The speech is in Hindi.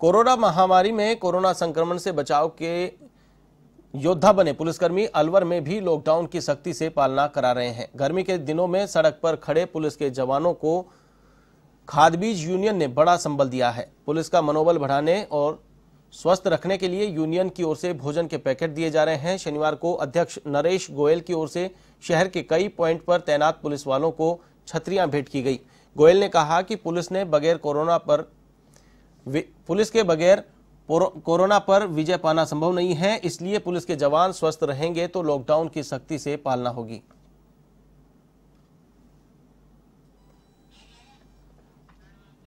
कोरोना महामारी में कोरोना संक्रमण से बचाव के योद्धा बने पुलिसकर्मी अलवर में भी लॉकडाउन की सख्ती से पालना करा रहे हैं गर्मी के दिनों में सड़क पर खड़े पुलिस के जवानों को खाद बीज यूनियन ने बड़ा संबल दिया है पुलिस का मनोबल बढ़ाने और स्वस्थ रखने के लिए यूनियन की ओर से भोजन के पैकेट दिए जा रहे हैं शनिवार को अध्यक्ष नरेश गोयल की ओर से शहर के कई पॉइंट पर तैनात पुलिस वालों को छतरियां भेंट की गई गोयल ने कहा कि पुलिस ने बगैर कोरोना पर पुलिस के बगैर कोरोना पर विजय पाना संभव नहीं है इसलिए पुलिस के जवान स्वस्थ रहेंगे तो लॉकडाउन की सख्ती से पालना होगी